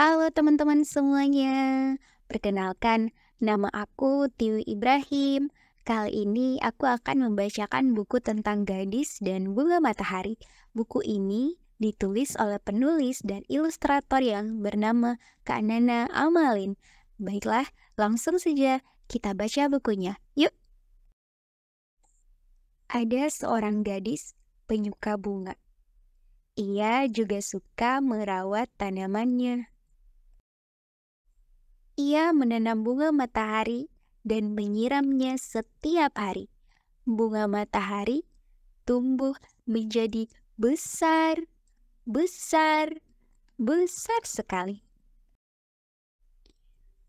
Halo teman-teman semuanya, perkenalkan nama aku Tiwi Ibrahim. Kali ini aku akan membacakan buku tentang gadis dan bunga matahari. Buku ini ditulis oleh penulis dan ilustrator yang bernama Kak Nana Amalin. Baiklah, langsung saja kita baca bukunya. Yuk! Ada seorang gadis penyuka bunga. Ia juga suka merawat tanamannya ia menanam bunga matahari dan menyiramnya setiap hari. Bunga matahari tumbuh menjadi besar, besar, besar sekali.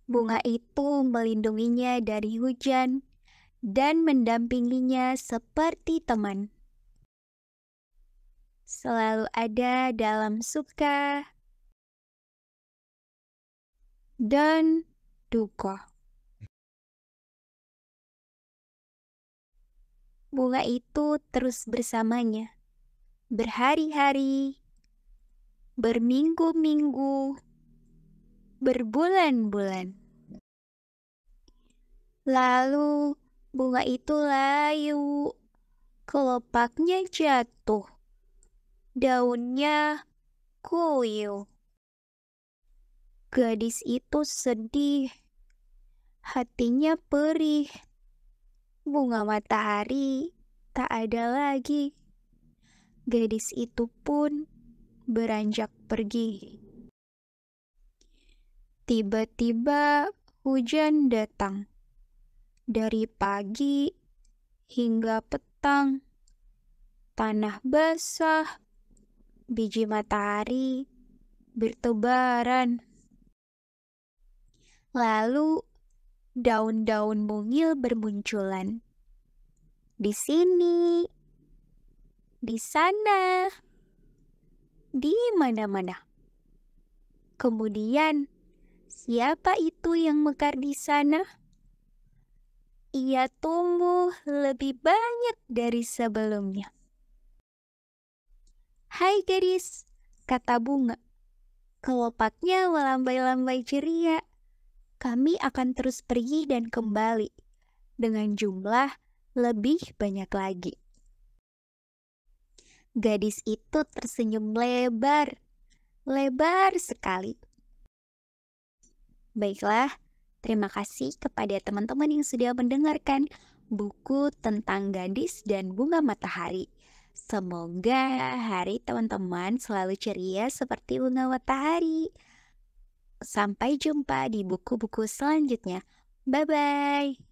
Bunga itu melindunginya dari hujan dan mendampinginya seperti teman. Selalu ada dalam suka dan duka. Bunga itu terus bersamanya, berhari-hari, berminggu-minggu, berbulan-bulan. Lalu bunga itu layu, kelopaknya jatuh, daunnya kuyuh. Gadis itu sedih, hatinya perih. Bunga matahari tak ada lagi. Gadis itu pun beranjak pergi. Tiba-tiba hujan datang. Dari pagi hingga petang, tanah basah, biji matahari bertebaran. Lalu daun-daun mungil bermunculan. Di sini, di sana, di mana-mana. Kemudian, siapa itu yang mekar di sana? Ia tumbuh lebih banyak dari sebelumnya. Hai gadis, kata bunga. Kelopaknya melambai-lambai ceria kami akan terus pergi dan kembali dengan jumlah lebih banyak lagi. Gadis itu tersenyum lebar, lebar sekali. Baiklah, terima kasih kepada teman-teman yang sudah mendengarkan buku tentang gadis dan bunga matahari. Semoga hari teman-teman selalu ceria seperti bunga matahari. Sampai jumpa di buku-buku selanjutnya. Bye-bye.